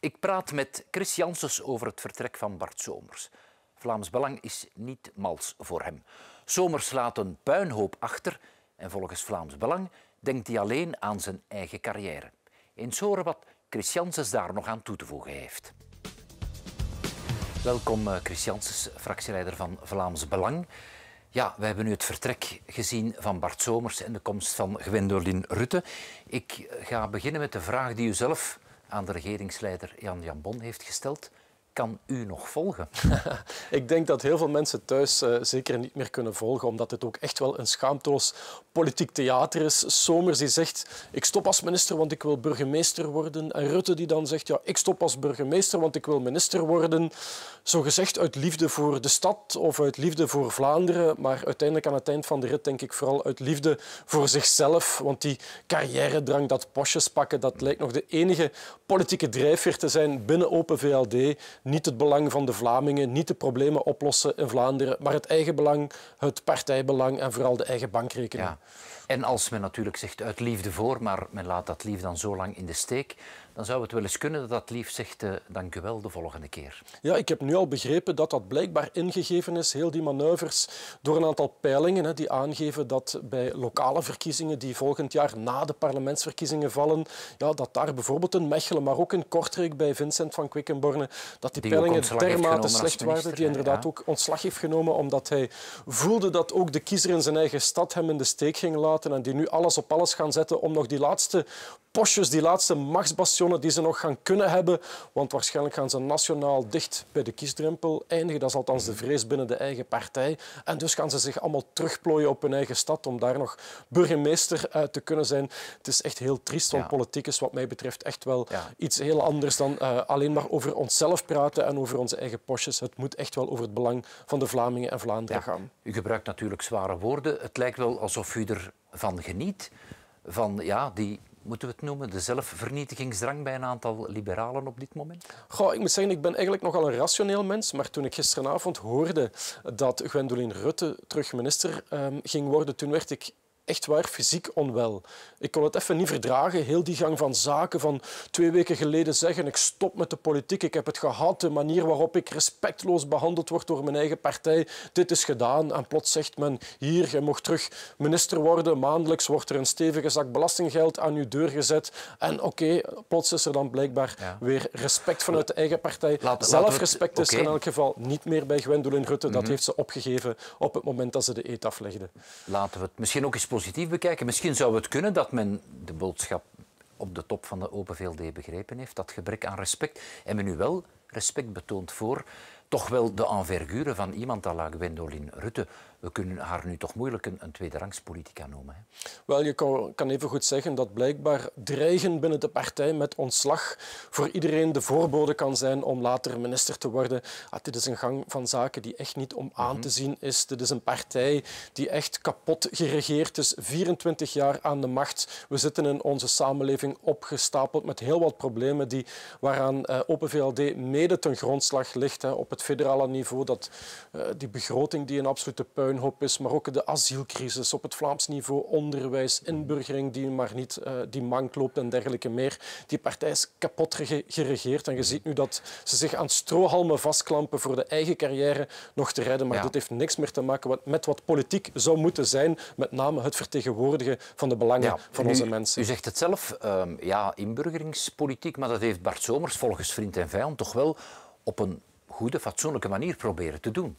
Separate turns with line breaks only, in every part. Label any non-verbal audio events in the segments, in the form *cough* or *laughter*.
Ik praat met Chris over het vertrek van Bart Somers. Vlaams Belang is niet mals voor hem. Somers laat een puinhoop achter en volgens Vlaams Belang denkt hij alleen aan zijn eigen carrière. Eens horen wat Chris daar nog aan toe te voegen heeft. Welkom eh, Chris Janssens, fractieleider van Vlaams Belang. Ja, we hebben nu het vertrek gezien van Bart Somers en de komst van Gwendolyn Rutte. Ik eh, ga beginnen met de vraag die u zelf
aan de regeringsleider Jan Jambon heeft gesteld kan u nog volgen? *laughs* ik denk dat heel veel mensen thuis eh, zeker niet meer kunnen volgen, omdat dit ook echt wel een schaamteloos politiek theater is. Somers die zegt, ik stop als minister, want ik wil burgemeester worden. En Rutte die dan zegt, ja, ik stop als burgemeester, want ik wil minister worden. Zo gezegd uit liefde voor de stad of uit liefde voor Vlaanderen. Maar uiteindelijk aan het eind van de rit denk ik vooral uit liefde voor zichzelf. Want die carrière-drang, dat postjes pakken, dat lijkt nog de enige politieke drijfveer te zijn binnen Open VLD. Niet het belang van de Vlamingen, niet de problemen oplossen in Vlaanderen, maar het eigen belang, het partijbelang en vooral de eigen bankrekening.
En als men natuurlijk zegt uit liefde voor, maar men laat dat lief dan zo lang in de steek, dan zou het wel eens kunnen dat dat lief zegt uh, eh, dank u wel de volgende keer.
Ja, ik heb nu al begrepen dat dat blijkbaar ingegeven is, heel die manoeuvres, door een aantal peilingen hè, die aangeven dat bij lokale verkiezingen die volgend jaar na de parlementsverkiezingen vallen, ja, dat daar bijvoorbeeld in Mechelen, maar ook in Kortrijk bij Vincent van Quickenborne, dat die, peilingen dermate slecht waren, die inderdaad ook ontslag heeft genomen omdat hij voelde dat ook de kiezer in zijn eigen stad hem in de steek ging laten en die nu alles op alles gaan zetten om nog die laatste postjes, die laatste machtsbastion die ze nog gaan kunnen hebben. Want waarschijnlijk gaan ze nationaal dicht bij de kiesdrempel eindigen. Dat is althans de vrees binnen de eigen partij. En dus gaan ze zich allemaal terugplooien op hun eigen stad om daar nog burgemeester uit eh, te kunnen zijn. Het is echt heel triest, want ja. politiek is wat mij betreft echt wel iets heel anders dan eh, alleen maar over onszelf praten en over onze eigen postjes. Het moet echt wel over het belang van de Vlamingen en Vlaanderen gaan.
U gebruikt natuurlijk zware woorden. Het lijkt wel alsof u ervan geniet, van ja, die moeten we het noemen, de zelfvernietigingsdrang bij een aantal
liberalen op dit moment? Goh, ik moet zeggen, ik ben eigenlijk nogal een rationeel mens, maar toen ik gisteravond hoorde dat Gwendoline Rutte terug minister ehm, ging worden, toen werd ik echt waar fysiek onwel. Ik kon het even niet verdragen, heel die gang van zaken van twee weken geleden zeggen ik stop met de politiek, ik heb het gehad, de manier waarop ik respectloos behandeld word door mijn eigen partij, dit is gedaan. En plots zegt men hier, je mag terug minister worden, maandelijks wordt er een stevige zak belastinggeld aan uw deur gezet. En oké, plots is er dan blijkbaar weer respect vanuit de eigen partij. Laat, Zelfrespect het, is in elk geval niet meer bij Gwendolen Rutte. Dat mhm. heeft ze opgegeven op het moment dat ze de eet aflegde. Laten we het misschien ook eens positief
bekijken. Misschien zou het kunnen dat men de boodschap op de top van de Open VLD begrepen heeft, dat gebrek aan respect. En men nu wel respect betoont voor toch wel de envergure van iemand als Wendolin Rutte we kunnen haar nu toch moeilijk een, een tweederangspolitica noemen. Hè?
Wel, je kan, kan even goed zeggen dat blijkbaar dreigen binnen de partij met ontslag voor iedereen de voorbode kan zijn om later minister te worden. Ah, dit is een gang van zaken die echt niet om aan mhm. te zien is. Dit is een partij die echt kapot geregeerd is. 24 jaar aan de macht. We zitten in onze samenleving opgestapeld met heel wat problemen die, waaraan eh, Open VLD mede ten grondslag ligt. Hè, op het federale niveau, dat eh, die begroting die een absolute puin maar ook de asielcrisis op het Vlaams niveau, onderwijs, inburgering die maar niet eh, die mank loopt en dergelijke meer. Die partij is kapot geregeerd en je ziet nu dat ze zich aan strohalmen vastklampen voor de eigen carrière nog te redden. Maar dat dit heeft niks meer te maken met wat politiek zou moeten zijn, met name het vertegenwoordigen van de belangen van onze mensen. U zegt
het zelf, ehm, ja, inburgeringspolitiek, maar dat heeft
Bart Somers volgens Vriend en Vijand toch wel op een goede,
fatsoenlijke manier proberen te doen.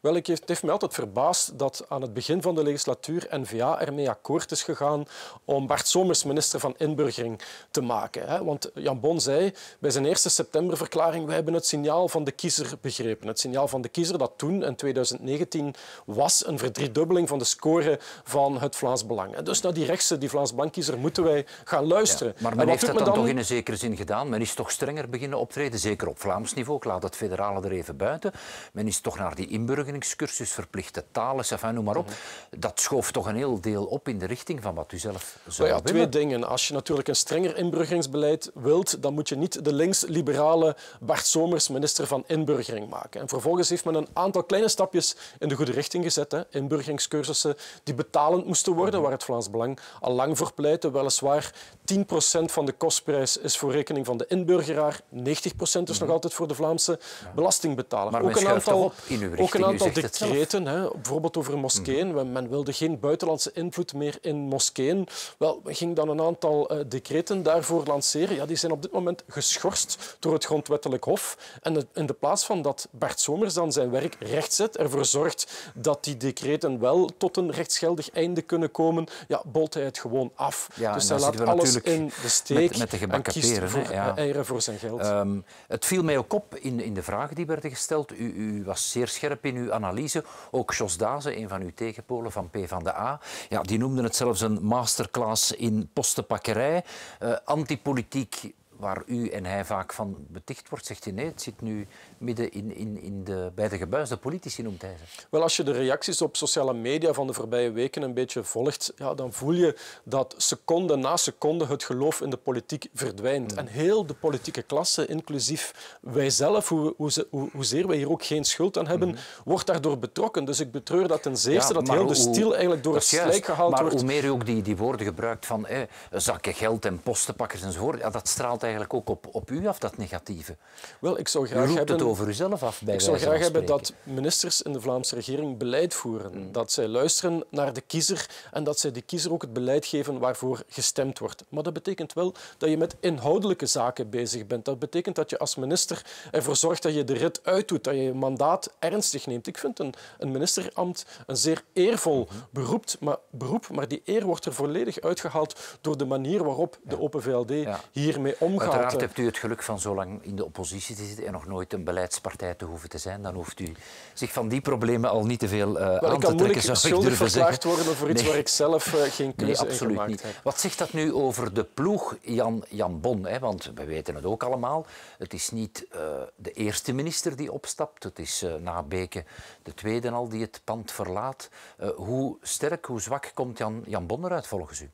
Wel, ik heeft, het heeft mij altijd verbaasd dat aan het begin van de legislatuur N-VA ermee akkoord is gegaan om Bart Somers minister van Inburgering te maken. Hè. Want Jan Bon zei bij zijn eerste septemberverklaring we hebben het signaal van de kiezer begrepen. Het signaal van de kiezer dat toen, in 2019, was een verdriedubbeling van de score van het Vlaams Belang. Dus naar die rechtse, die Vlaams Belang-kiezer, moeten wij gaan luisteren. maar men heeft dat dan, dan, toch in
een zekere zin gedaan? Men is toch strenger beginnen optreden, zeker op Vlaams niveau. Ik laat het federale er even buiten. Men is toch naar die inburgeringscursus, verplichte talen, enfin, noem maar op. Mhm. Dat schoof toch een heel deel op in de
richting van wat u zelf zou nou ja, willen. Twee dingen. Als je natuurlijk een strenger inburgeringsbeleid wilt, dan moet je niet de links-liberale Bart Somers minister van inburgering maken. En vervolgens heeft men een aantal kleine stapjes in de goede richting gezet. Hè. Inburgeringscursussen die betalend moesten worden, mhm. waar het Vlaams Belang al lang voor pleitte. Weliswaar 10% van de kostprijs is voor rekening van de inburgeraar, 90% is mhm. nog altijd voor de Vlaamse belastingbetaler. Maar ook een aantal, op in uw richting een aantal decreten, hè, bijvoorbeeld over moskeeën. Mhm. Men wilde geen buitenlandse invloed meer in moskeeën. Wel, ging dan een aantal eh, decreten daarvoor lanceren. Ja, die zijn op dit moment geschorst door het Grondwettelijk Hof. En in de plaats van dat Bart Somers dan zijn werk rechtzet, ervoor zorgt dat die decreten wel tot een rechtsgeldig einde kunnen komen, ja, bolt hij het gewoon af. Ja, dus hij laat alles in de steek met, de peren, voor, ja. Eh, eieren
voor zijn geld. Ehm, het viel mij ook op in, in de vragen die werden gesteld. U, u was zeer scherp in uw analyse. Ook Jos Daze, een van uw tegenpolen van PvdA, ja, die noemde het zelfs een masterclass in postenpakkerij. Uh, antipolitiek waar u en hij vaak van beticht wordt, zegt hij nee, het zit nu midden in, in, in de, bij de gebuisde politici,
noemt hij ze. Wel, als je de reacties op sociale media van de voorbije weken een beetje volgt, ja, dan voel je dat seconde na seconde het geloof in de politiek verdwijnt. Mm. En heel de politieke klasse, inclusief wij zelf, hoe, hoe, hoe, hoezeer wij hier ook geen schuld aan hebben, mm. wordt daardoor betrokken. Dus ik betreur dat ten zeerste, dat heel de stil eigenlijk door het slijk gehaald wordt. Maar hoe meer
u ook die, die woorden gebruikt van eh, zakken geld en postenpakkers enzovoort, ja, dat straalt eigenlijk eigenlijk ook op, op
u af, dat negatieve? Wel, ik zou graag roept hebben, het over uzelf af, bij Ik zou graag hebben dat ministers in de Vlaamse regering beleid voeren. Hmm. Dat zij luisteren naar de kiezer en dat zij de kiezer ook het beleid geven waarvoor gestemd wordt. Maar dat betekent wel dat je met inhoudelijke zaken bezig bent. Dat betekent dat je als minister ervoor zorgt dat je de rit uitdoet, dat je je mandaat ernstig neemt. Ik vind een, een ministerambt een zeer eervol mhm. beroep maar, beroep, maar die eer wordt er volledig uitgehaald door de manier waarop de Open VLD hiermee omgaat. Uiteraard hebt
u het geluk van zo lang in de oppositie te zitten en nog nooit een beleidspartij te hoeven te zijn. Dan hoeft u zich van die problemen al niet te veel eh, aan te trekken, moeilijk, zou ik durven verklaard worden voor iets waar ik
zelf uh, geen keuze nee, absoluut niet. Heb.
Wat zegt dat nu over de ploeg Jan, Jan Bon? Hè? Want we weten het ook allemaal. Het is niet eh, de eerste minister die opstapt. Het is uh, na Beke de tweede al die het pand verlaat. hoe sterk, hoe zwak komt Jan, Jan Bon eruit
volgens u?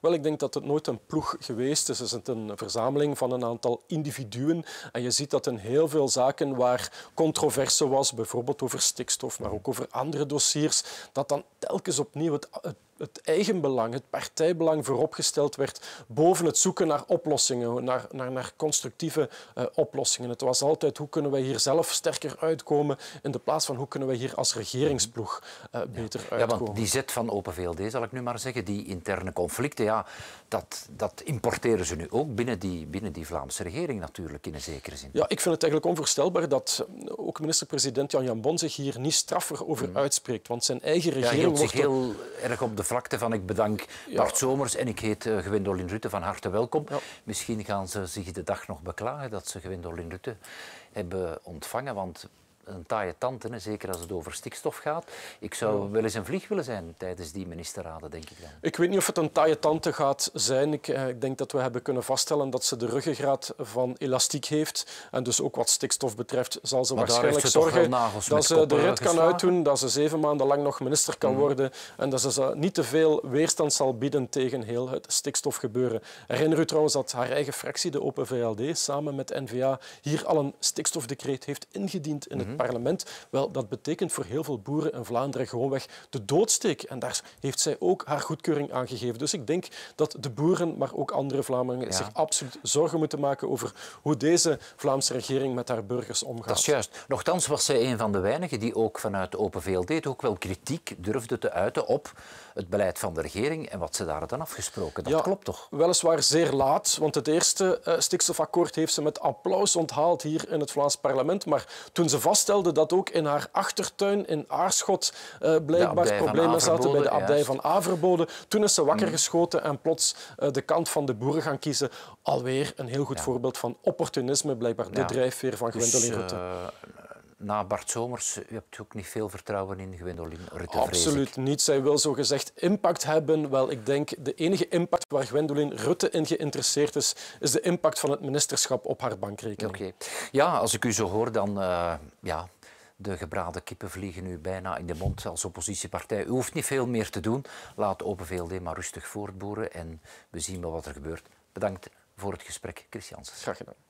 Wel, ik denk dat het nooit een ploeg geweest is. Het is een verzameling van een aantal individuen. En je ziet dat in heel veel zaken waar controverse was, bijvoorbeeld over stikstof, maar ook over andere dossiers, dat dan telkens opnieuw het, het het eigenbelang, het partijbelang vooropgesteld werd boven het zoeken naar oplossingen, naar, naar, naar constructieve eh, oplossingen. Het was altijd hoe kunnen wij hier zelf sterker uitkomen in de plaats van hoe kunnen wij hier als regeringsploeg eh, beter uitkomen.
Ja, want die zet van Open VLD, zal ik nu maar zeggen, die interne conflicten, ja, dat, dat importeren ze nu ook binnen die, binnen die Vlaamse regering natuurlijk in een zekere zin.
Ja, ik vind het eigenlijk onvoorstelbaar dat eh, ook minister-president Jan Jan Bon zich hier niet straffer over mm. uitspreekt, want zijn eigen regering ja, wordt... zich heel
erg op de vlakte van ik bedank Bart Somers en ik heet uh, Gwendolyn Rutte van harte welkom. Misschien gaan ze zich de dag nog beklagen dat ze Gwendolyn Rutte hebben ontvangen, want een taaie tante, zeker als
het over stikstof gaat. Ik zou wel eens een vlieg willen zijn tijdens die ministerraden, denk ik dan. Ik weet niet of het een taaie tante gaat zijn. Ik, eh, ik denk dat we hebben kunnen vaststellen dat ze de ruggengraat van elastiek heeft. En dus ook wat stikstof betreft zal ze maar waarschijnlijk zorgen dat ze de rit kan uitdoen, dat ze zeven maanden lang nog minister kan mm. worden en dat ze niet te veel weerstand zal bieden tegen heel het stikstofgebeuren. Herinner u trouwens dat haar eigen fractie, de Open VLD, samen met NVA hier al een stikstofdecreet heeft ingediend in het mhm parlement. Wel, dat betekent voor heel veel boeren in Vlaanderen gewoonweg de doodsteek. En daar heeft zij ook haar goedkeuring aan gegeven. Dus ik denk dat de boeren, maar ook andere Vlamingen, zich absoluut zorgen moeten maken over hoe deze Vlaamse regering met haar burgers omgaat. Dat is
juist. Nochtans was zij een van de weinigen die ook vanuit Open VLD ook wel kritiek durfde te uiten op het beleid van de regering en wat ze daar dan afgesproken. Dat ja, klopt toch?
Weliswaar zeer laat, want het eerste eh, stikstofakkoord heeft ze met applaus onthaald hier in het Vlaams parlement. Maar toen ze vast stelde dat ook in haar achtertuin in Aarschot eh, blijkbaar problemen zaten bij de abdij van Averbode. Toen is ze wakker mm. geschoten en plots eh, de kant van de boeren gaan kiezen. Alweer een heel goed voorbeeld van opportunisme, blijkbaar de drijfveer van dus, Gwendoline Rutte.
Eh, na Bart Somers, u hebt ook niet veel vertrouwen in Gwendolyn Rutte. Absoluut
niet. Zij wil zo gezegd impact hebben. Wel, ik denk de enige impact waar Gwendolyn Rutte in geïnteresseerd is, is de impact van het ministerschap op haar bankrekening. Oké.
Ja, als ik u zo hoor, dan uh, ja, de gebraden kippen vliegen nu bijna in de mond als oppositiepartij. U hoeft niet veel meer te doen. Laat Open maar rustig voortboeren en we zien wel wat er gebeurt. Bedankt voor het gesprek, Christians. Graag gedaan.